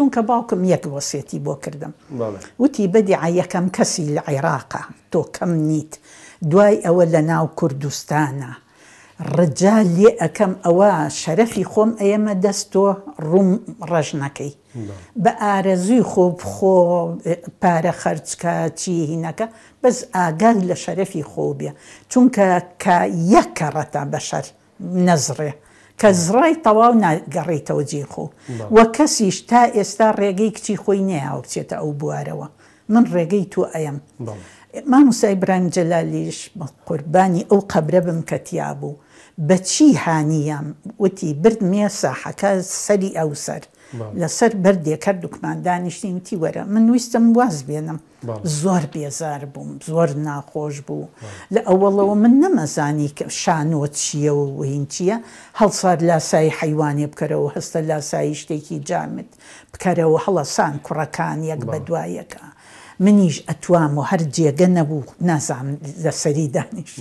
چونکە باوکم یەک وەسێتی بۆ کردم وتی بەدیعا یەکەم کەسی لە عێراقا تۆ کەم نیت دوای ئەوە لە ناو کوردستانە ڕجال لێ ئەەکەم ئەوە شەرەفی خۆم ئێمە دەستۆ ڕوم ڕژنەکەی بە ئارەزوی خۆب خۆ پارە خەرچکە چی هینەکە بەس ئاگال لە شەرەفی خۆبیە چونکە کە یەکەڕەتە بەشەر نەزڕێ. کە زڕای تەواو ناگەڕێتەوە جیخۆ وە کەسیش تا ئێستا ڕێگەی کچی خۆی نەیە بچێتە ئەو بوارەوە من ڕێگەی تو ئەم ماموسای بران جەلالیش قوربانی ئەو قەبرە بم کەتییا بوو بەچی هانیەم وتی برد مێ ساحەکە سەری ئەو سەر. لەسەر بەردێکە دوکماندانیشتین وتی وەرە من نویستم واز بێنم زۆر بێزار بووم زۆر ناخۆش بوو لە ئەوەڵەوە من نەمەزانی کە شانۆ چییە و هین چییە هەڵسار لاسایی حیوانێ بکەرەوە هەستە لاسایی شتێکی جامت بکەرەوە هەڵەسان کوڕەکان یەک بە دوایەکە منیش ئەتوام و هەر جێگە نەبوو نازان لەسەری دانیشت.